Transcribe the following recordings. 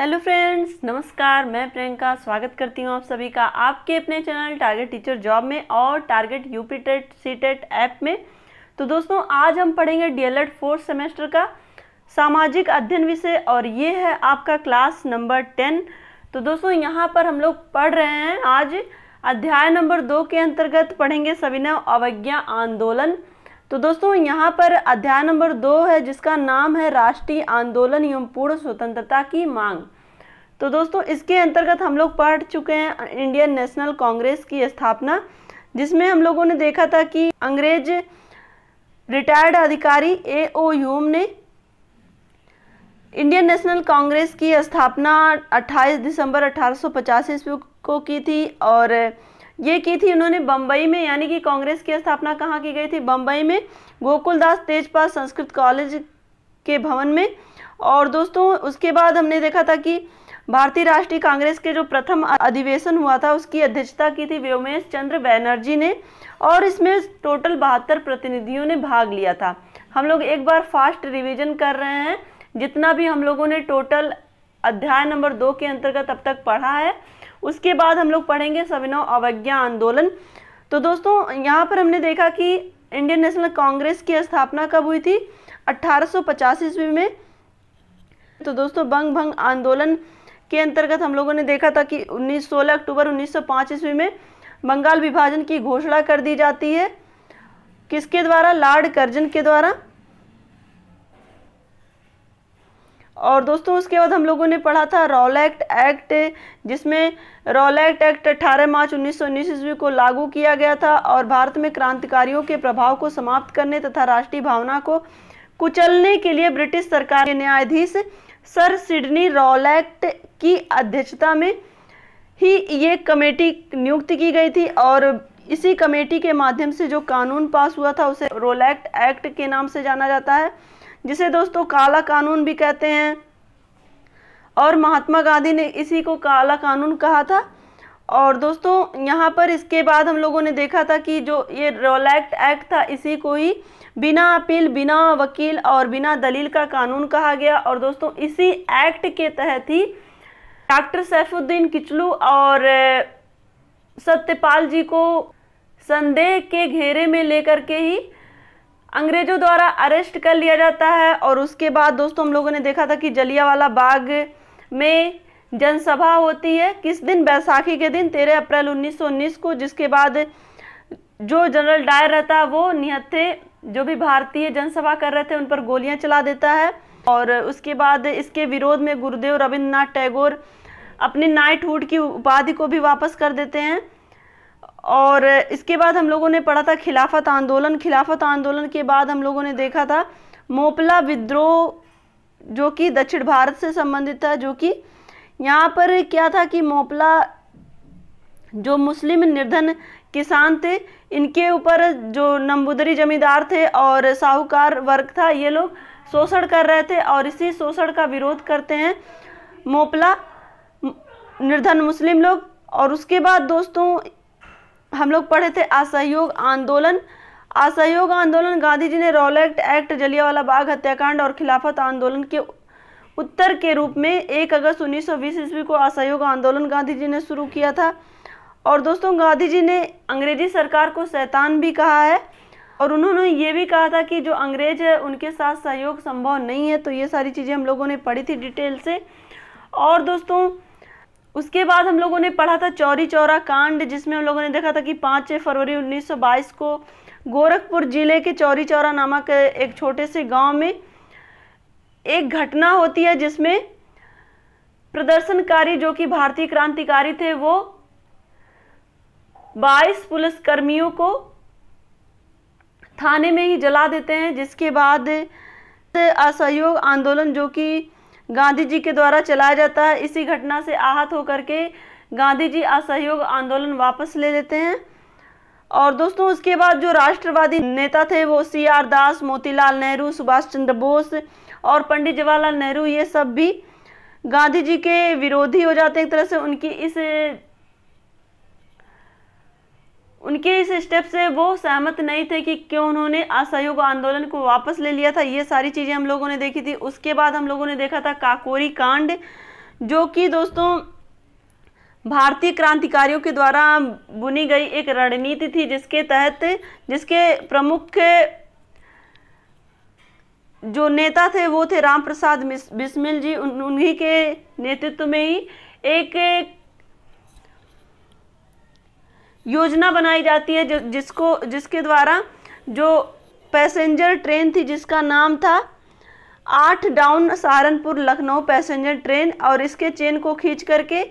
hello friends नमस्कार मैं प्रियंका स्वागत करती हूँ आप सभी का आपके अपने चैनल टारगेट टीचर जॉब में और target UP TET C TET app में तो दोस्तों आज हम पढ़ेंगे डीएलएड फोर्थ सेमेस्टर का सामाजिक अध्ययन विषय और ये है आपका क्लास नंबर टेन तो दोस्तों यहाँ पर हम लोग पढ़ रहे हैं आज अध्याय नंबर दो के अंतर्गत पढ़ेंगे सविनव अवज्ञा आंदोलन तो दोस्तों यहाँ पर अध्याय नंबर दो है जिसका नाम है राष्ट्रीय आंदोलन एवं पूर्ण स्वतंत्रता की मांग तो दोस्तों इसके अंतर्गत हम लोग पढ़ चुके हैं इंडियन नेशनल कांग्रेस की स्थापना जिसमें हम लोगों ने देखा था कि अंग्रेज रिटायर्ड अधिकारी ए ओ यूम ने इंडियन नेशनल कांग्रेस की स्थापना 28 दिसंबर अठारह ईस्वी को की थी और ये की थी उन्होंने बम्बई में यानी कि कांग्रेस की स्थापना कहाँ की गई थी बम्बई में गोकुलदास तेजपाल संस्कृत कॉलेज के भवन में और दोस्तों उसके बाद हमने देखा था कि भारतीय राष्ट्रीय कांग्रेस के जो प्रथम अधिवेशन हुआ था उसकी अध्यक्षता की थी व्योमेश चंद्र बैनर्जी ने और इसमें टोटल बहत्तर प्रतिनिधियों ने भाग लिया था हम लोग एक बार फास्ट रिवीजन कर रहे हैं जितना भी हम लोगों ने टोटल अध्याय नंबर दो के अंतर्गत अब तक पढ़ा है उसके बाद हम लोग पढ़ेंगे सविनव अवज्ञा आंदोलन तो दोस्तों यहाँ पर हमने देखा कि इंडियन नेशनल कांग्रेस की स्थापना कब हुई थी अट्ठारह ईस्वी में तो दोस्तों बंग भंग आंदोलन के अंतर्गत हम लोगों ने देखा था कि 19 16 अक्टूबर 1905 ईस्वी में बंगाल विभाजन की घोषणा कर दी जाती है किसके द्वारा लॉर्ड कर्जन के द्वारा और दोस्तों उसके बाद हम लोगों ने पढ़ा था रॉल एक्ट एक्ट जिसमें रॉल एक्ट एक्ट 18 मार्च उन्नीस ईस्वी को लागू किया गया था और भारत में क्रांतिकारियों के प्रभाव को समाप्त करने तथा राष्ट्रीय भावना को कुचलने के लिए ब्रिटिश सरकार के न्यायाधीश सर सिडनी रॉलेक्ट की अध्यक्षता में ही ये कमेटी नियुक्त की गई थी और इसी कमेटी के माध्यम से जो कानून पास हुआ था उसे रोलैक्ट एक्ट के नाम से जाना जाता है जिसे दोस्तों काला कानून भी कहते हैं और महात्मा गांधी ने इसी को काला कानून कहा था और दोस्तों यहाँ पर इसके बाद हम लोगों ने देखा था कि जो ये रोलैक्ट एक्ट था इसी को ही बिना अपील बिना वकील और बिना दलील का कानून कहा गया और दोस्तों इसी एक्ट के तहत ही डॉक्टर सैफुद्दीन किचलू और सत्यपाल जी को संदेह के घेरे में लेकर के ही अंग्रेजों द्वारा अरेस्ट कर लिया जाता है और उसके बाद दोस्तों हम लोगों ने देखा था कि जलियावाला बाग में जनसभा होती है किस दिन बैसाखी के दिन 13 अप्रैल 1919 को जिसके बाद जो जनरल डायर रहता है वो निहत्थे जो भी भारतीय जनसभा कर रहे थे उन पर गोलियां चला देता है और उसके बाद इसके विरोध में गुरुदेव रविन्द्रनाथ टैगोर अपने नाइटहुड की उपाधि को भी वापस कर देते हैं और इसके बाद हम लोगों ने पढ़ा था खिलाफत आंदोलन खिलाफत आंदोलन के बाद हम लोगों ने देखा था मोपला विद्रोह जो कि दक्षिण भारत से संबंधित था जो कि यहाँ पर क्या था कि मोपला जो मुस्लिम निर्धन किसान थे इनके ऊपर जो नंबूदरी जमींदार थे और साहूकार वर्ग था ये लोग शोषण कर रहे थे और इसी शोषण का विरोध करते हैं मोपला निर्धन मुस्लिम लोग और उसके बाद दोस्तों हम लोग पढ़े थे असहयोग आंदोलन असहयोग आंदोलन गांधी जी ने रोलेक्ट एक्ट जलियावाला बाग हत्याकांड और खिलाफत आंदोलन के उत्तर के रूप में 1 अगस्त 1920 ईस्वी को असहयोग आंदोलन गांधी जी ने शुरू किया था और दोस्तों गांधी जी ने अंग्रेजी सरकार को शैतान भी कहा है और उन्होंने ये भी कहा था कि जो अंग्रेज है उनके साथ सहयोग संभव नहीं है तो ये सारी चीज़ें हम लोगों ने पढ़ी थी डिटेल से और दोस्तों उसके बाद हम लोगों ने पढ़ा था चौरी चौरा कांड जिसमें हम लोगों ने देखा था कि पाँच फरवरी 1922 को गोरखपुर जिले के चौरी चौरा नामक एक छोटे से गांव में एक घटना होती है जिसमें प्रदर्शनकारी जो कि भारतीय क्रांतिकारी थे वो 22 पुलिसकर्मियों को थाने में ही जला देते हैं जिसके बाद असहयोग आंदोलन जो कि गांधी जी के द्वारा चलाया जाता है इसी घटना से आहत होकर के गांधी जी असहयोग आंदोलन वापस ले लेते हैं और दोस्तों उसके बाद जो राष्ट्रवादी नेता थे वो सी आर दास मोतीलाल नेहरू सुभाष चंद्र बोस और पंडित जवाहरलाल नेहरू ये सब भी गांधी जी के विरोधी हो जाते हैं एक तरह से उनकी इस उनके इस स्टेप से वो सहमत नहीं थे कि क्यों उन्होंने असहयोग आंदोलन को वापस ले लिया था ये सारी चीज़ें हम लोगों ने देखी थी उसके बाद हम लोगों ने देखा था काकोरी कांड जो कि दोस्तों भारतीय क्रांतिकारियों के द्वारा बुनी गई एक रणनीति थी जिसके तहत जिसके प्रमुख जो नेता थे वो थे राम प्रसाद बिस्मिल जी उन्हीं के नेतृत्व में ही एक योजना बनाई जाती है जिसको जिसके द्वारा जो पैसेंजर ट्रेन थी जिसका नाम था आठ down Saharanpur Lucknow passenger train और इसके चेन को खींच करके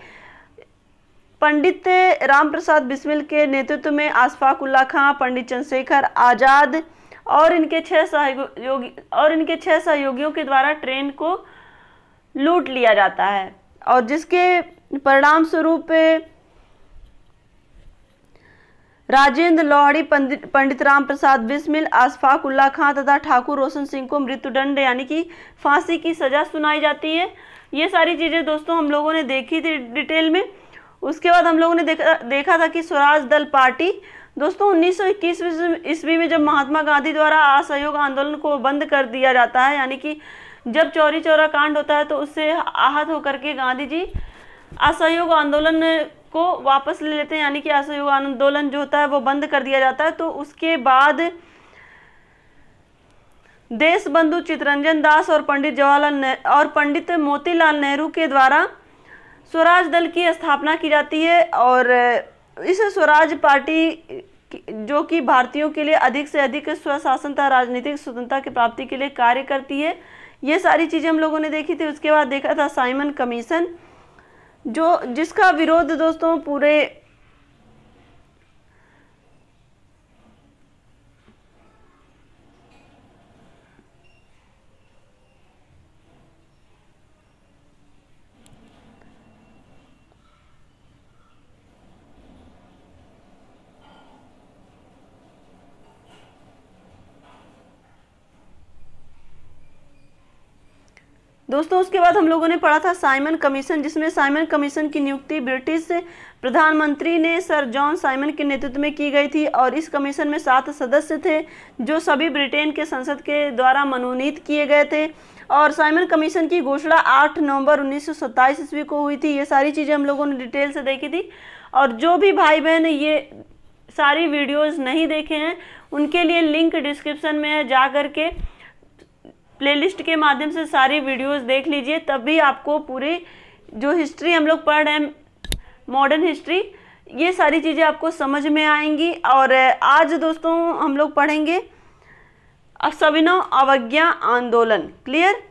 पंडित राम प्रसाद बिस्मिल के नेतृत्व में उल्ला खां पंडित चंद्रशेखर आज़ाद और इनके छह सहयोगी और इनके छह सहयोगियों के द्वारा ट्रेन को लूट लिया जाता है और जिसके परिणाम स्वरूप राजेंद्र लोहड़ी पंडित राम प्रसाद बिस्मिल आसफाक उल्ला खां तथा ठाकुर रोशन सिंह को मृत्युदंड यानी कि फांसी की सज़ा सुनाई जाती है ये सारी चीज़ें दोस्तों हम लोगों ने देखी थी डिटेल में उसके बाद हम लोगों ने देखा देखा था कि स्वराज दल पार्टी दोस्तों उन्नीस सौ ईस्वी में जब महात्मा गांधी द्वारा असहयोग आंदोलन को बंद कर दिया जाता है यानी कि जब चौरी चौरा कांड होता है तो उससे आहत होकर के गांधी जी असहयोग आंदोलन को वापस ले लेते हैं यानी कि असहयोग आंदोलन जो होता है वो बंद कर दिया जाता है तो उसके बाद देश बंधु चितरंजन दास और पंडित जवाहरलाल और पंडित मोतीलाल नेहरू के द्वारा स्वराज दल की स्थापना की जाती है और इस स्वराज पार्टी जो कि भारतीयों के लिए अधिक से अधिक स्वशासन तथा राजनीतिक स्वतंत्रता की प्राप्ति के लिए कार्य करती है ये सारी चीज़ें हम लोगों ने देखी थी उसके बाद देखा था साइमन कमीशन जो जिसका विरोध दोस्तों पूरे दोस्तों उसके बाद हम लोगों ने पढ़ा था साइमन कमीशन जिसमें साइमन कमीशन की नियुक्ति ब्रिटिश प्रधानमंत्री ने सर जॉन साइमन के नेतृत्व में की गई थी और इस कमीशन में सात सदस्य थे जो सभी ब्रिटेन के संसद के द्वारा मनोनीत किए गए थे और साइमन कमीशन की घोषणा 8 नवंबर उन्नीस ईस्वी को हुई थी ये सारी चीज़ें हम लोगों ने डिटेल से देखी थी और जो भी भाई बहन ये सारी वीडियोज़ नहीं देखे हैं उनके लिए लिंक डिस्क्रिप्सन में है जा के प्लेलिस्ट के माध्यम से सारी वीडियोस देख लीजिए तभी आपको पूरी जो हिस्ट्री हम लोग पढ़ रहे हैं मॉडर्न हिस्ट्री ये सारी चीज़ें आपको समझ में आएंगी और आज दोस्तों हम लोग पढ़ेंगे सविनव अवज्ञा आंदोलन क्लियर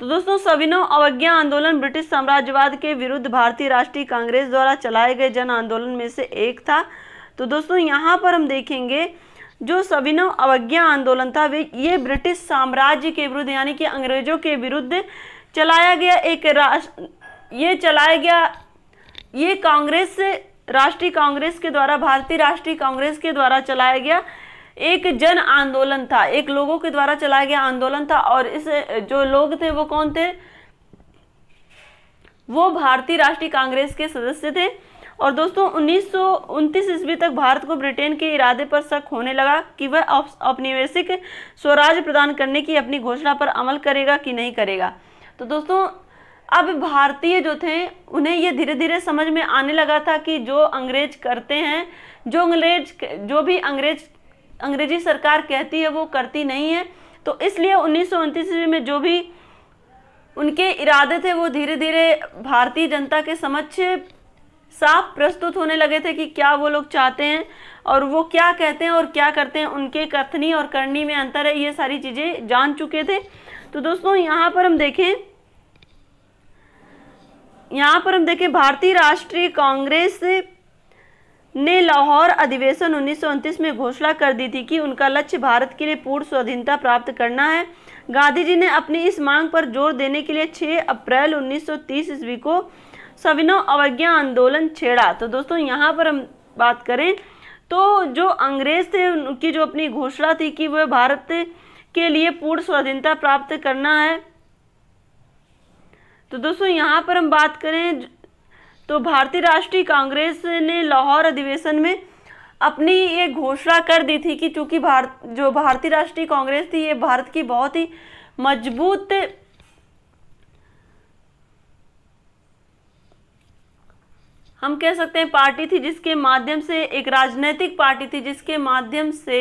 तो दोस्तों सविनव अवज्ञा आंदोलन ब्रिटिश साम्राज्यवाद के विरुद्ध भारतीय राष्ट्रीय कांग्रेस द्वारा चलाए गए जन आंदोलन में से एक था तो दोस्तों यहाँ पर हम देखेंगे जो सविनय अवज्ञा आंदोलन था वे ये ब्रिटिश साम्राज्य के विरुद्ध यानी कि अंग्रेजों के विरुद्ध चलाया गया एक राष्ट्र ये चलाया गया ये कांग्रेस राष्ट्रीय कांग्रेस के द्वारा भारतीय राष्ट्रीय कांग्रेस के द्वारा चलाया गया एक जन आंदोलन था एक लोगों के द्वारा चलाया गया आंदोलन था और इस जो लोग थे वो कौन थे वो भारतीय राष्ट्रीय कांग्रेस के सदस्य थे और दोस्तों उन्नीस ईस्वी तक भारत को ब्रिटेन के इरादे पर शक होने लगा कि वह औपनिवेशिक स्वराज प्रदान करने की अपनी घोषणा पर अमल करेगा कि नहीं करेगा तो दोस्तों अब भारतीय जो थे उन्हें ये धीरे धीरे समझ में आने लगा था कि जो अंग्रेज करते हैं जो अंग्रेज जो भी अंग्रेज अंग्रेजी सरकार कहती है वो करती नहीं है तो इसलिए उन्नीस ईस्वी में जो भी उनके इरादे थे वो धीरे धीरे भारतीय जनता के समक्ष साफ प्रस्तुत होने लगे थे कि क्या वो लोग चाहते हैं और वो क्या कहते हैं और क्या करते हैं उनके कथनी और करनी में अंतर है ये सारी चीज़ें जान चुके थे तो दोस्तों यहाँ पर हम देखें यहाँ पर हम देखें भारतीय राष्ट्रीय कांग्रेस ने लाहौर अधिवेशन उन्नीस में घोषणा कर दी थी कि उनका लक्ष्य भारत के लिए पूर्ण स्वाधीनता प्राप्त करना है गांधी जी ने अपनी इस मांग पर जोर देने के लिए 6 अप्रैल 1930 ईस्वी को सविनय अवज्ञा आंदोलन छेड़ा तो दोस्तों यहाँ पर हम बात करें तो जो अंग्रेज थे उनकी जो अपनी घोषणा थी कि वह भारत के लिए पूर्ण स्वाधीनता प्राप्त करना है तो दोस्तों यहाँ पर हम बात करें तो भारतीय राष्ट्रीय कांग्रेस ने लाहौर अधिवेशन में अपनी ये घोषणा कर दी थी कि चूंकि भारत जो भारतीय राष्ट्रीय कांग्रेस थी ये भारत की बहुत ही मजबूत हम कह सकते हैं पार्टी थी जिसके माध्यम से एक राजनीतिक पार्टी थी जिसके माध्यम से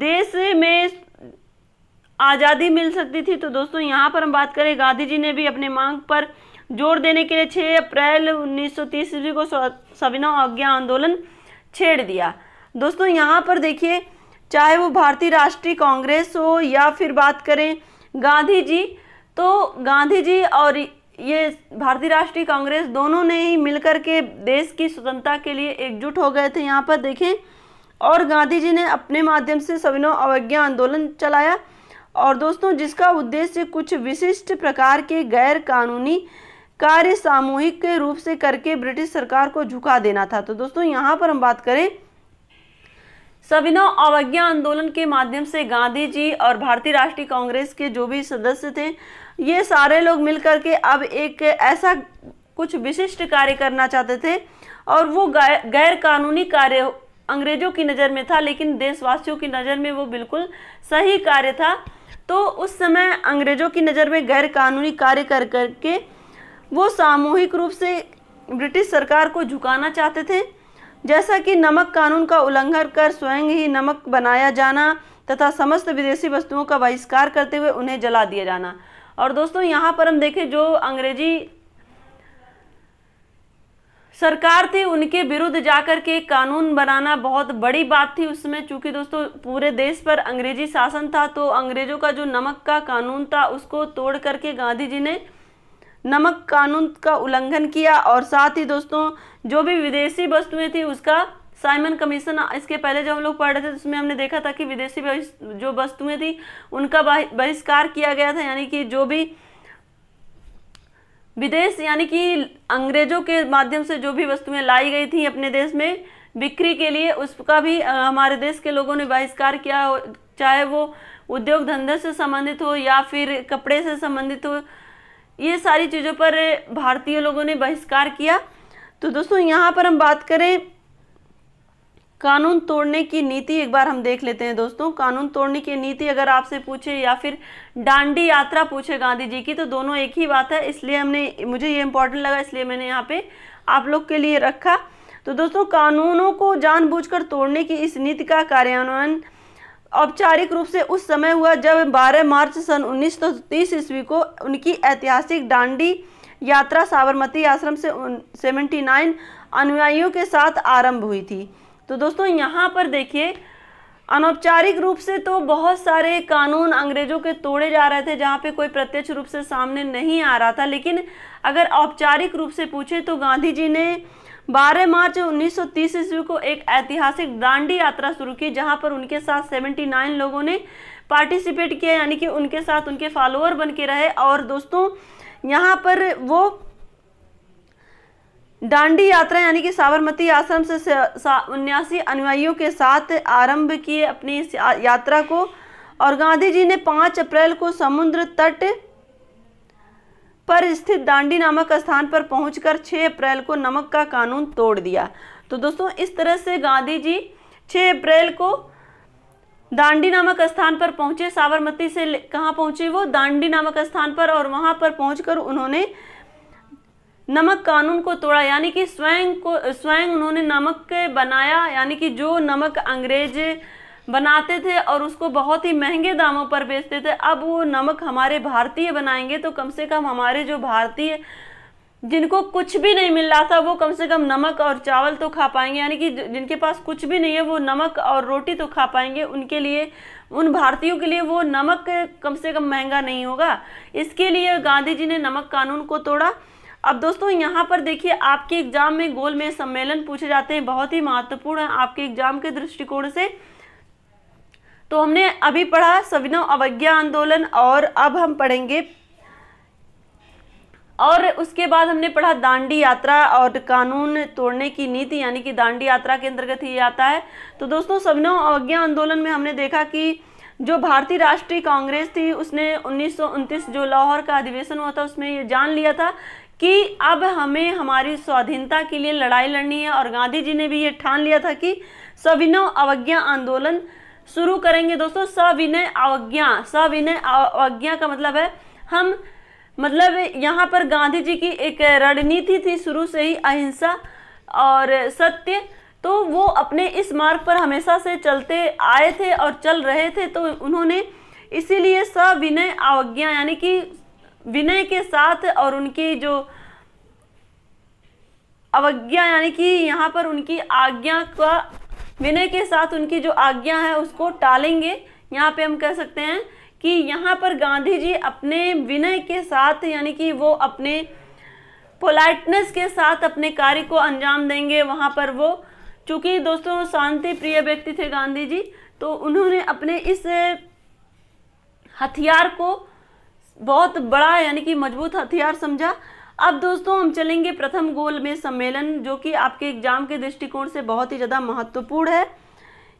देश में आज़ादी मिल सकती थी तो दोस्तों यहाँ पर हम बात करें गांधी जी ने भी अपने मांग पर जोर देने के लिए 6 अप्रैल 1930 ईस्वी को सविनव आज्ञा आंदोलन छेड़ दिया दोस्तों यहाँ पर देखिए चाहे वो भारतीय राष्ट्रीय कांग्रेस हो या फिर बात करें गांधी जी तो गांधी जी और ये भारतीय राष्ट्रीय कांग्रेस दोनों ने ही मिलकर के देश की स्वतंत्रता के लिए एकजुट हो गए थे यहाँ पर देखें और गांधी जी ने अपने माध्यम से सविनय अवज्ञा आंदोलन चलाया और दोस्तों जिसका उद्देश्य कुछ विशिष्ट प्रकार के गैर कानूनी कार्य सामूहिक के रूप से करके ब्रिटिश सरकार को झुका देना था तो दोस्तों यहाँ पर हम बात करें सविनय अवज्ञा आंदोलन के माध्यम से गांधी जी और भारतीय राष्ट्रीय कांग्रेस के जो भी सदस्य थे ये सारे लोग मिलकर के अब एक ऐसा कुछ विशिष्ट कार्य करना चाहते थे और वो गैर कानूनी कार्य अंग्रेजों की नज़र में था लेकिन देशवासियों की नज़र में वो बिल्कुल सही कार्य था तो उस समय अंग्रेजों की नज़र में गैर कानूनी कार्य कर करके वो सामूहिक रूप से ब्रिटिश सरकार को झुकाना चाहते थे जैसा कि नमक कानून का उल्लंघन कर स्वयं ही नमक बनाया जाना तथा समस्त विदेशी वस्तुओं का बहिष्कार करते हुए उन्हें जला दिया जाना और दोस्तों यहाँ पर हम देखें जो अंग्रेजी सरकार थी उनके विरुद्ध जाकर के कानून बनाना बहुत बड़ी बात थी उसमें चूंकि दोस्तों पूरे देश पर अंग्रेजी शासन था तो अंग्रेजों का जो नमक का कानून था उसको तोड़ करके गांधी जी ने नमक कानून का उल्लंघन किया और साथ ही दोस्तों जो भी विदेशी वस्तुएं थी उसका साइमन कमीशन इसके पहले जो हम लोग पढ़ रहे थे तो उसमें हमने देखा था कि विदेशी जो वस्तुएं थी उनका बहिष्कार किया गया था यानी कि जो भी विदेश यानी कि अंग्रेजों के माध्यम से जो भी वस्तुएं लाई गई थी अपने देश में बिक्री के लिए उसका भी हमारे देश के लोगों ने बहिष्कार किया चाहे वो उद्योग धंधे से संबंधित हो या फिर कपड़े से संबंधित हो ये सारी चीज़ों पर भारतीय लोगों ने बहिष्कार किया तो दोस्तों यहाँ पर हम बात करें कानून तोड़ने की नीति एक बार हम देख लेते हैं दोस्तों कानून तोड़ने की नीति अगर आपसे पूछे या फिर डांडी यात्रा पूछे गांधी जी की तो दोनों एक ही बात है इसलिए हमने मुझे ये इम्पोर्टेंट लगा इसलिए मैंने यहाँ पे आप लोग के लिए रखा तो दोस्तों कानूनों को जानबूझकर तोड़ने की इस नीति का कार्यान्वयन औपचारिक रूप से उस समय हुआ जब बारह मार्च सन उन्नीस ईस्वी को उनकी ऐतिहासिक डांडी यात्रा साबरमती आश्रम से सेवेंटी अनुयायियों के साथ आरंभ हुई थी तो दोस्तों यहाँ पर देखिए अनौपचारिक रूप से तो बहुत सारे कानून अंग्रेजों के तोड़े जा रहे थे जहाँ पे कोई प्रत्यक्ष रूप से सामने नहीं आ रहा था लेकिन अगर औपचारिक रूप से पूछे तो गांधी जी ने 12 मार्च 1930 ईस्वी को एक ऐतिहासिक दांडी यात्रा शुरू की जहाँ पर उनके साथ 79 लोगों ने पार्टिसिपेट किया यानी कि उनके साथ उनके फॉलोअर बन के रहे और दोस्तों यहाँ पर वो डांडी यात्रा यानी कि साबरमती आश्रम से उन्यासी अनुयायियों के साथ आरंभ किए अपनी यात्रा को और गांधी जी ने 5 अप्रैल को समुद्र तट पर स्थित दांडी नामक स्थान पर पहुंचकर 6 अप्रैल को नमक का कानून तोड़ दिया तो दोस्तों इस तरह से गांधी जी 6 अप्रैल को दांडी नामक स्थान पर पहुंचे साबरमती से कहां पहुंचे वो दांडी नामक स्थान पर और वहां पर पहुंचकर उन्होंने नमक कानून को तोड़ा यानी कि स्वयं को स्वयं उन्होंने नमक बनाया यानी कि जो नमक अंग्रेज बनाते थे और उसको बहुत ही महंगे दामों पर बेचते थे अब वो नमक हमारे भारतीय बनाएंगे तो कम से कम हमारे जो भारतीय जिनको कुछ भी नहीं मिल रहा था वो कम से कम नमक और चावल तो खा पाएंगे यानी कि जिनके पास कुछ भी नहीं है वो नमक और रोटी तो खा पाएंगे उनके लिए उन भारतीयों के लिए वो नमक कम से कम महंगा नहीं होगा इसके लिए गांधी जी ने नमक कानून को तोड़ा अब दोस्तों यहाँ पर देखिए आपके एग्जाम में गोल में सम्मेलन पूछे जाते हैं बहुत ही महत्वपूर्ण है आपके एग्जाम के दृष्टिकोण से तो हमने अभी पढ़ा सविनव अवज्ञा आंदोलन और अब हम पढ़ेंगे और उसके बाद हमने पढ़ा दांडी यात्रा और कानून तोड़ने की नीति यानी कि दांडी यात्रा के अंतर्गत ही आता है तो दोस्तों सविनव अवज्ञा आंदोलन में हमने देखा कि जो भारतीय राष्ट्रीय कांग्रेस थी उसने उन्नीस जो लाहौर का अधिवेशन हुआ था उसमें ये जान लिया था कि अब हमें हमारी स्वाधीनता के लिए लड़ाई लड़नी है और गांधी जी ने भी ये ठान लिया था कि सविनय अवज्ञा आंदोलन शुरू करेंगे दोस्तों सविनय अवज्ञा सविनय अवज्ञा का मतलब है हम मतलब यहाँ पर गांधी जी की एक रणनीति थी शुरू से ही अहिंसा और सत्य तो वो अपने इस मार्ग पर हमेशा से चलते आए थे और चल रहे थे तो उन्होंने इसीलिए सविनय अवज्ञा यानी कि विनय के साथ और उनकी जो अवज्ञा यानी कि यहाँ पर उनकी आज्ञा का विनय के साथ उनकी जो आज्ञा है उसको टालेंगे यहाँ पे हम कह सकते हैं कि यहाँ पर गांधी जी अपने विनय के साथ यानी कि वो अपने पोलाइटनेस के साथ अपने कार्य को अंजाम देंगे वहाँ पर वो चूँकि दोस्तों शांति प्रिय व्यक्ति थे गांधी जी तो उन्होंने अपने इस हथियार को बहुत बड़ा यानी कि मजबूत हथियार समझा अब दोस्तों हम चलेंगे प्रथम गोल में सम्मेलन जो कि आपके एग्जाम के दृष्टिकोण से बहुत ही ज़्यादा महत्वपूर्ण है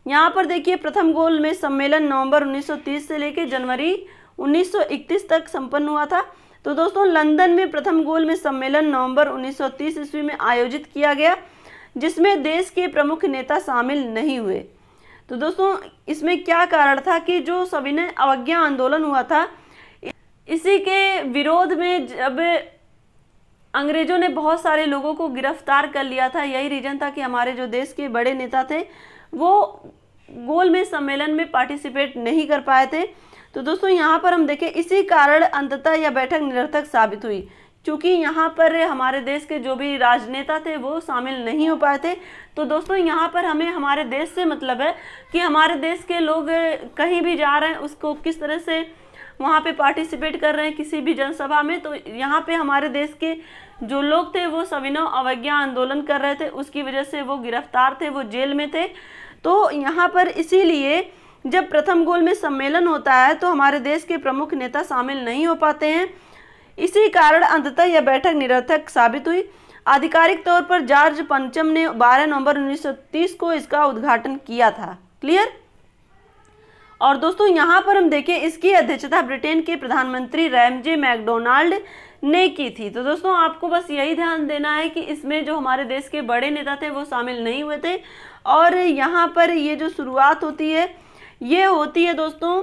यहाँ पर देखिए प्रथम गोल में सम्मेलन नवंबर 1930 से लेकर जनवरी 1931 तक संपन्न हुआ था तो दोस्तों लंदन में प्रथम गोल में सम्मेलन नवंबर 1930 ईस्वी में आयोजित किया गया जिसमें देश के प्रमुख नेता शामिल नहीं हुए तो दोस्तों इसमें क्या कारण था कि जो सविनय अवज्ञा आंदोलन हुआ था इसी के विरोध में जब अंग्रेजों ने बहुत सारे लोगों को गिरफ्तार कर लिया था यही रीज़न था कि हमारे जो देश के बड़े नेता थे वो गोल में सम्मेलन में पार्टिसिपेट नहीं कर पाए थे तो दोस्तों यहाँ पर हम देखें इसी कारण अंततः यह बैठक निरर्थक साबित हुई चूँकि यहाँ पर हमारे देश के जो भी राजनेता थे वो शामिल नहीं हो पाए थे तो दोस्तों यहाँ पर हमें हमारे देश से मतलब है कि हमारे देश के लोग कहीं भी जा रहे हैं उसको किस तरह से वहाँ पे पार्टिसिपेट कर रहे हैं किसी भी जनसभा में तो यहाँ पे हमारे देश के जो लोग थे वो सविनव अवज्ञा आंदोलन कर रहे थे उसकी वजह से वो गिरफ्तार थे वो जेल में थे तो यहाँ पर इसीलिए जब प्रथम गोल में सम्मेलन होता है तो हमारे देश के प्रमुख नेता शामिल नहीं हो पाते हैं इसी कारण अंततः यह बैठक निरर्थक साबित हुई आधिकारिक तौर पर जॉर्ज पंचम ने 12 नवंबर 1930 को इसका उद्घाटन किया था क्लियर और दोस्तों यहाँ पर हम देखें इसकी अध्यक्षता ब्रिटेन के प्रधानमंत्री रैमजे मैकडोनाल्ड ने की थी तो दोस्तों आपको बस यही ध्यान देना है कि इसमें जो हमारे देश के बड़े नेता थे वो शामिल नहीं हुए थे और यहाँ पर ये जो शुरुआत होती है ये होती है दोस्तों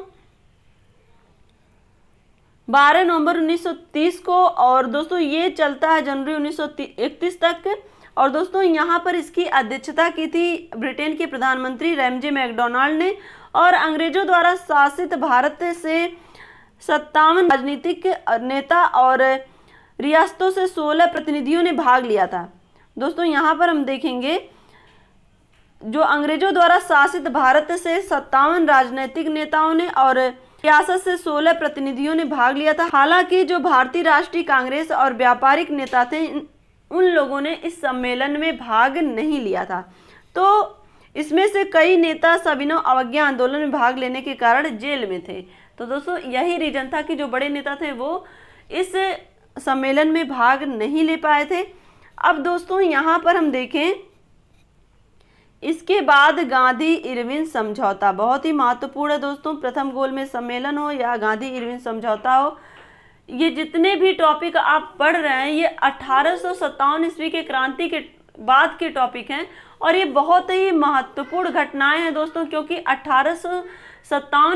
12 नवंबर 1930 को और दोस्तों ये चलता है जनवरी 1931 तक और दोस्तों यहाँ पर इसकी अध्यक्षता की थी ब्रिटेन के प्रधानमंत्री रेमजे मैकडोनाल्ड ने और अंग्रेजों द्वारा शासित भारत से सत्तावन राजनीतिक नेता और रियासतों से 16 प्रतिनिधियों ने भाग लिया था दोस्तों यहाँ पर हम देखेंगे जो अंग्रेजों द्वारा शासित भारत से सत्तावन राजनीतिक नेताओं ने और रियासत से 16 प्रतिनिधियों ने भाग लिया था हालांकि जो भारतीय राष्ट्रीय कांग्रेस और व्यापारिक नेता थे उन लोगों ने इस सम्मेलन में भाग नहीं लिया था तो इसमें से कई नेता सविनय अवज्ञा आंदोलन में भाग लेने के कारण जेल में थे तो दोस्तों यही रीजन था कि जो बड़े नेता थे वो इस सम्मेलन में भाग नहीं ले पाए थे अब दोस्तों यहाँ पर हम देखें इसके बाद गांधी इरविन समझौता बहुत ही महत्वपूर्ण है दोस्तों प्रथम गोल में सम्मेलन हो या गांधी इरविन समझौता हो ये जितने भी टॉपिक आप पढ़ रहे हैं ये अठारह ईस्वी के क्रांति के बाद के टॉपिक हैं और ये बहुत ही महत्वपूर्ण घटनाएं हैं दोस्तों क्योंकि अठारह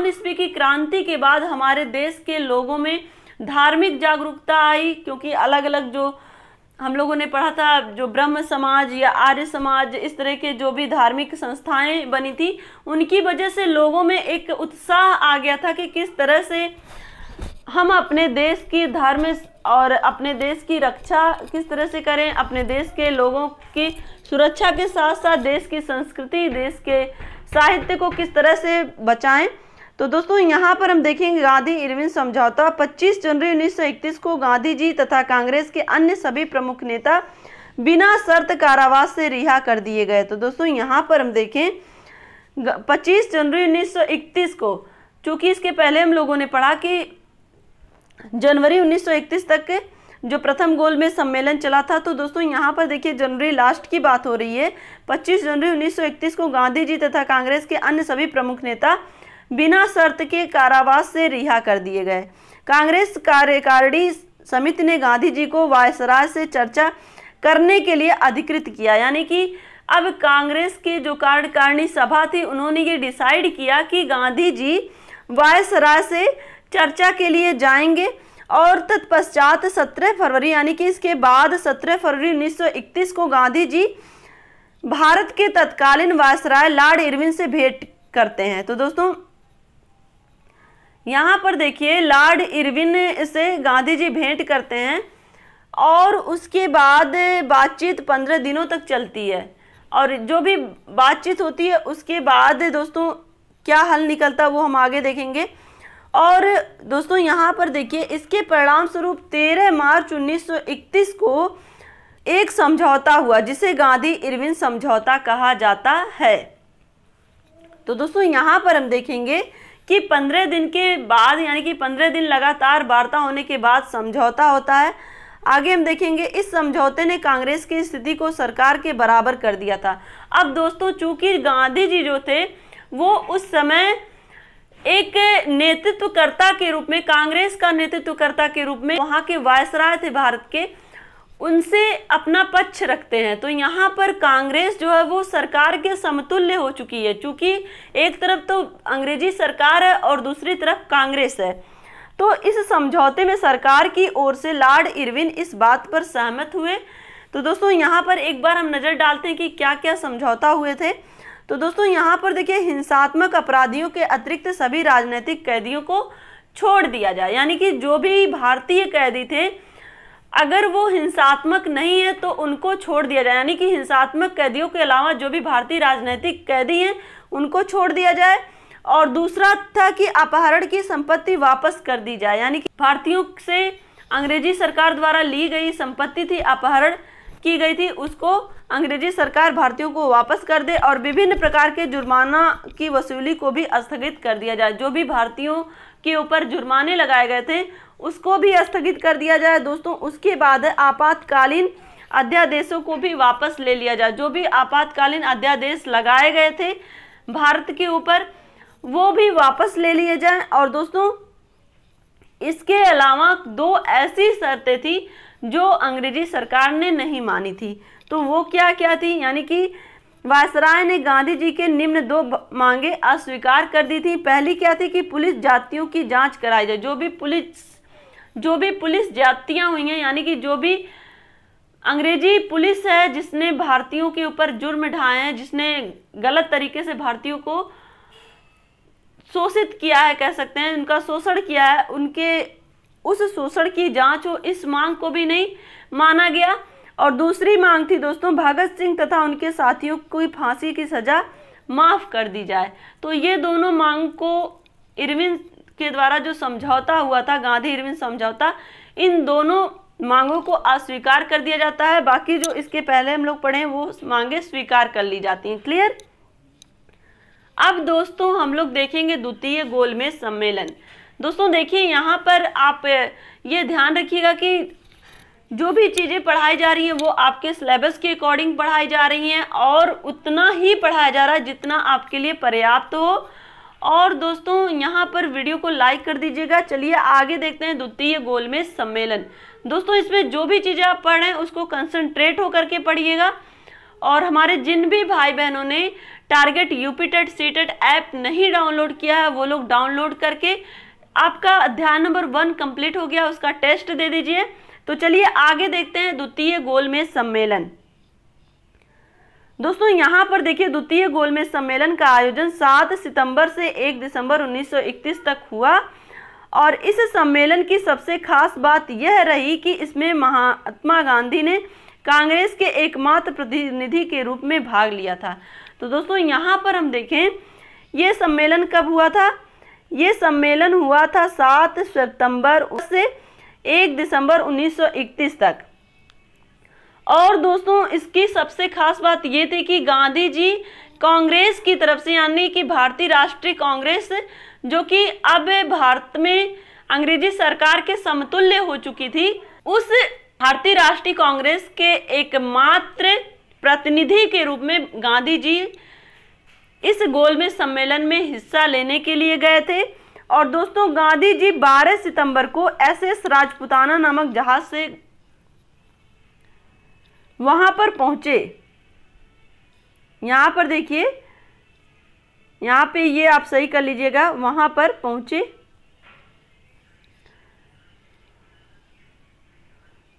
ईस्वी की क्रांति के बाद हमारे देश के लोगों में धार्मिक जागरूकता आई क्योंकि अलग अलग जो हम लोगों ने पढ़ा था जो ब्रह्म समाज या आर्य समाज इस तरह के जो भी धार्मिक संस्थाएं बनी थी उनकी वजह से लोगों में एक उत्साह आ गया था कि किस तरह से हम अपने देश की धर्म और अपने देश की रक्षा किस तरह से करें अपने देश के लोगों की सुरक्षा के साथ साथ देश की संस्कृति देश के साहित्य को किस तरह से बचाएं तो दोस्तों यहाँ पर हम देखेंगे गांधी इरविन समझौता 25 जनवरी 1931 को गांधी जी तथा कांग्रेस के अन्य सभी प्रमुख नेता बिना शर्त कारावास से रिहा कर दिए गए तो दोस्तों यहाँ पर हम देखें 25 जनवरी 1931 को चूंकि इसके पहले हम लोगों ने पढ़ा कि जनवरी 1931 तक जो प्रथम गोल में सम्मेलन चला था तो दोस्तों यहाँ पर देखिए जनवरी लास्ट की बात हो रही है 25 जनवरी 1931 को गांधी जी तथा कांग्रेस के अन्य सभी प्रमुख नेता बिना शर्त के कारावास से रिहा कर दिए गए कांग्रेस कार्यकारिणी समिति ने गांधी जी को वायसराय से चर्चा करने के लिए अधिकृत किया यानी कि अब कांग्रेस की जो कार्यकारिणी सभा थी उन्होंने ये डिसाइड किया कि गांधी जी वायसराय से चर्चा के लिए जाएंगे और तत्पश्चात 17 फरवरी यानी कि इसके बाद 17 फरवरी 1931 को गांधी जी भारत के तत्कालीन वायसराय लॉर्ड इरविन से भेंट करते हैं तो दोस्तों यहाँ पर देखिए लॉर्ड इरविन से गांधी जी भेंट करते हैं और उसके बाद बातचीत पंद्रह दिनों तक चलती है और जो भी बातचीत होती है उसके बाद दोस्तों क्या हल निकलता वो हम आगे देखेंगे और दोस्तों यहाँ पर देखिए इसके परिणाम स्वरूप तेरह मार्च 1931 को एक समझौता हुआ जिसे गांधी इरविन समझौता कहा जाता है तो दोस्तों यहाँ पर हम देखेंगे कि पंद्रह दिन के बाद यानी कि पंद्रह दिन लगातार वार्ता होने के बाद समझौता होता है आगे हम देखेंगे इस समझौते ने कांग्रेस की स्थिति को सरकार के बराबर कर दिया था अब दोस्तों चूंकि गांधी जी जो थे वो उस समय एक नेतृत्वकर्ता के रूप में कांग्रेस का नेतृत्वकर्ता के रूप में वहाँ के वायसराय थे भारत के उनसे अपना पक्ष रखते हैं तो यहाँ पर कांग्रेस जो है वो सरकार के समतुल्य हो चुकी है क्योंकि एक तरफ तो अंग्रेजी सरकार है और दूसरी तरफ कांग्रेस है तो इस समझौते में सरकार की ओर से लॉर्ड इरविन इस बात पर सहमत हुए तो दोस्तों यहाँ पर एक बार हम नज़र डालते हैं कि क्या क्या समझौता हुए थे तो दोस्तों यहाँ पर देखिए हिंसात्मक अपराधियों के अतिरिक्त सभी राजनीतिक कैदियों को छोड़ दिया जाए यानी कि जो भी भारतीय कैदी थे अगर वो हिंसात्मक नहीं है तो उनको छोड़ दिया जाए यानी कि हिंसात्मक कैदियों के अलावा जो भी भारतीय राजनैतिक कैदी हैं उनको छोड़ दिया जाए और दूसरा था कि अपहरण की संपत्ति वापस कर दी जाए यानी कि भारतीयों से अंग्रेजी सरकार द्वारा ली गई संपत्ति थी अपहरण की गई थी उसको अंग्रेजी सरकार भारतीयों को वापस कर दे और विभिन्न प्रकार के जुर्माना की वसूली को भी स्थगित कर दिया जाए जो भी भारतीयों के ऊपर जुर्माने लगाए गए थे उसको भी स्थगित कर दिया जाए दोस्तों उसके बाद आपातकालीन अध्यादेशों को भी वापस ले लिया जाए जो भी आपातकालीन अध्यादेश लगाए गए थे भारत के ऊपर वो भी वापस ले लिए जाए और दोस्तों इसके अलावा दो ऐसी शर्तें थी जो अंग्रेजी सरकार ने नहीं मानी थी तो वो क्या क्या थी यानी कि वायसराय ने गांधी जी के निम्न दो मांगे अस्वीकार कर दी थी पहली क्या थी कि पुलिस जातियों की जांच कराई जाए जो भी पुलिस जो भी पुलिस जातियाँ हुई हैं यानी कि जो भी अंग्रेजी पुलिस है जिसने भारतीयों के ऊपर जुर्म ढाए हैं जिसने गलत तरीके से भारतीयों को शोषित किया है कह सकते हैं उनका शोषण किया है उनके उस शोषण की जांच हो इस मांग को भी नहीं माना गया और दूसरी मांग थी दोस्तों भगत सिंह तथा उनके साथियों को फांसी की सजा माफ़ कर दी जाए तो ये दोनों मांग को इरविन के द्वारा जो समझौता हुआ था गांधी इरविन समझौता इन दोनों मांगों को अस्वीकार कर दिया जाता है बाकी जो इसके पहले हम लोग पढ़े वो मांगे स्वीकार कर ली जाती हैं क्लियर अब दोस्तों हम लोग देखेंगे द्वितीय गोलमेज सम्मेलन दोस्तों देखिए यहाँ पर आप ये ध्यान रखिएगा कि जो भी चीज़ें पढ़ाई जा रही हैं वो आपके सिलेबस के अकॉर्डिंग पढ़ाई जा रही हैं और उतना ही पढ़ाया जा रहा है जितना आपके लिए पर्याप्त हो और दोस्तों यहाँ पर वीडियो को लाइक कर दीजिएगा चलिए आगे देखते हैं द्वितीय गोल में सम्मेलन दोस्तों इसमें जो भी चीज़ें आप पढ़ रहे हैं उसको कंसंट्रेट होकर के पढ़िएगा और हमारे जिन भी भाई बहनों ने टारगेट यूपीटेट सीटेट ऐप नहीं डाउनलोड किया है वो लोग डाउनलोड करके आपका अध्याय नंबर वन कंप्लीट हो गया उसका टेस्ट दे दीजिए तो चलिए आगे देखते हैं द्वितीय गोल में सम्मेलन दोस्तों यहाँ पर देखिए द्वितीय गोलमेज सम्मेलन का आयोजन 7 सितंबर से 1 दिसंबर 1931 तक हुआ और इस सम्मेलन की सबसे खास बात यह रही कि इसमें महात्मा गांधी ने कांग्रेस के एकमात्र प्रतिनिधि के रूप में भाग लिया था तो दोस्तों यहाँ पर हम देखें ये सम्मेलन कब हुआ था ये सम्मेलन हुआ था 7 सितंबर से 1 दिसंबर 1931 तक और दोस्तों इसकी सबसे खास बात ये थी कि गांधी जी कांग्रेस की तरफ से यानी कि भारतीय राष्ट्रीय कांग्रेस जो कि अब भारत में अंग्रेजी सरकार के समतुल्य हो चुकी थी उस भारतीय राष्ट्रीय कांग्रेस के एकमात्र प्रतिनिधि के रूप में गांधी जी इस गोलमेज सम्मेलन में हिस्सा लेने के लिए गए थे और दोस्तों गांधी जी 12 सितंबर को एसएस राजपुताना नामक जहाज से वहाँ पर पहुँचे यहाँ पर देखिए यहाँ पे ये आप सही कर लीजिएगा वहाँ पर पहुँचे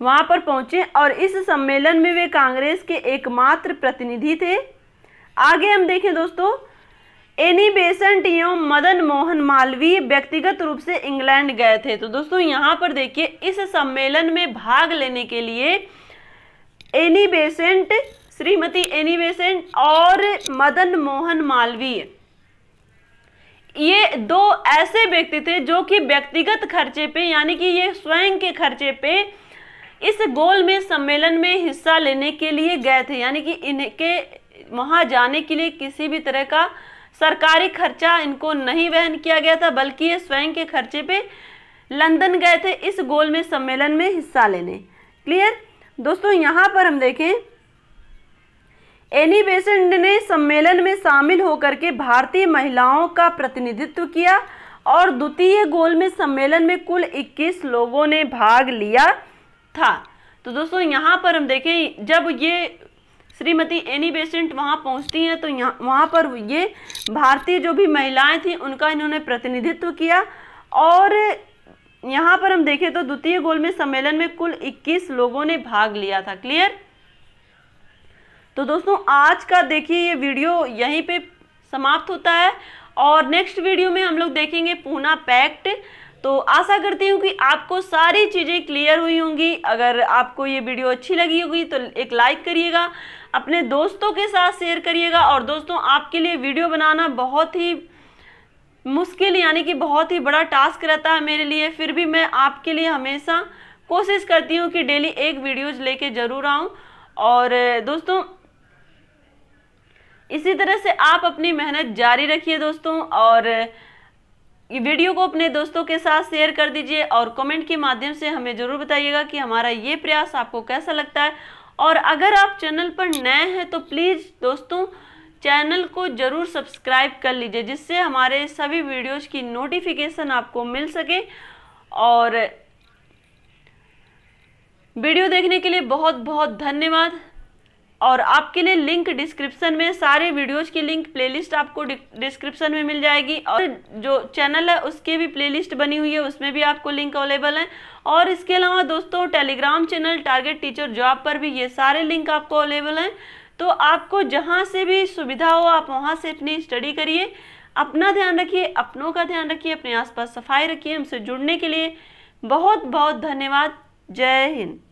वहाँ पर पहुँचे और इस सम्मेलन में वे कांग्रेस के एकमात्र प्रतिनिधि थे आगे हम देखें दोस्तों एनी बेसेंट एवं मदन मोहन मालवीय व्यक्तिगत रूप से इंग्लैंड गए थे तो दोस्तों यहाँ पर देखिए इस सम्मेलन में भाग लेने के लिए Annie Besant Shrimati Annie Besant और मदन मोहन मालवीय ये दो ऐसे व्यक्ति थे जो कि व्यक्तिगत खर्चे पे यानी कि ये स्वयं के खर्चे पे इस गोल में सम्मेलन में हिस्सा लेने के लिए गए थे यानी कि इनके वहाँ जाने के लिए किसी भी तरह का सरकारी खर्चा इनको नहीं वहन किया गया था बल्कि ये स्वयं के खर्चे पे लंदन गए थे इस गोल में सम्मेलन में हिस्सा लेने क्लियर दोस्तों यहाँ पर हम देखें एनी बेसेंट ने सम्मेलन में शामिल होकर के भारतीय महिलाओं का प्रतिनिधित्व किया और द्वितीय गोल में सम्मेलन में कुल 21 लोगों ने भाग लिया था तो दोस्तों यहाँ पर हम देखें जब ये श्रीमती एनी बेसेंट वहाँ पहुँचती हैं तो यहाँ वहाँ पर ये भारतीय जो भी महिलाएं थीं उनका इन्होंने प्रतिनिधित्व किया और यहाँ पर हम देखें तो द्वितीय गोल में सम्मेलन में कुल 21 लोगों ने भाग लिया था क्लियर तो दोस्तों आज का देखिए ये वीडियो यहीं पे समाप्त होता है और नेक्स्ट वीडियो में हम लोग देखेंगे पूना पैक्ट तो आशा करती हूँ कि आपको सारी चीज़ें क्लियर हुई होंगी अगर आपको ये वीडियो अच्छी लगी होगी तो एक लाइक करिएगा अपने दोस्तों के साथ शेयर करिएगा और दोस्तों आपके लिए वीडियो बनाना बहुत ही मुश्किल यानी कि बहुत ही बड़ा टास्क रहता है मेरे लिए फिर भी मैं आपके लिए हमेशा कोशिश करती हूँ कि डेली एक वीडियोज लेके ज़रूर आऊँ और दोस्तों इसी तरह से आप अपनी मेहनत जारी रखिए दोस्तों और ये वीडियो को अपने दोस्तों के साथ शेयर कर दीजिए और कमेंट के माध्यम से हमें ज़रूर बताइएगा कि हमारा ये प्रयास आपको कैसा लगता है और अगर आप चैनल पर नए हैं तो प्लीज़ दोस्तों चैनल को ज़रूर सब्सक्राइब कर लीजिए जिससे हमारे सभी वीडियोज़ की नोटिफिकेशन आपको मिल सके और वीडियो देखने के लिए बहुत बहुत धन्यवाद और आपके लिए लिंक डिस्क्रिप्शन में सारे वीडियोज़ की लिंक प्लेलिस्ट आपको डिस्क्रिप्शन में मिल जाएगी और जो चैनल है उसके भी प्लेलिस्ट बनी हुई है उसमें भी आपको लिंक अवेलेबल है और इसके अलावा दोस्तों Telegram channel target teacher job पर भी ये सारे लिंक आपको अवेलेबल हैं तो आपको जहाँ से भी सुविधा हो आप वहाँ से अपनी स्टडी करिए अपना ध्यान रखिए अपनों का ध्यान रखिए अपने आसपास सफाई रखिए हमसे जुड़ने के लिए बहुत बहुत धन्यवाद जय हिंद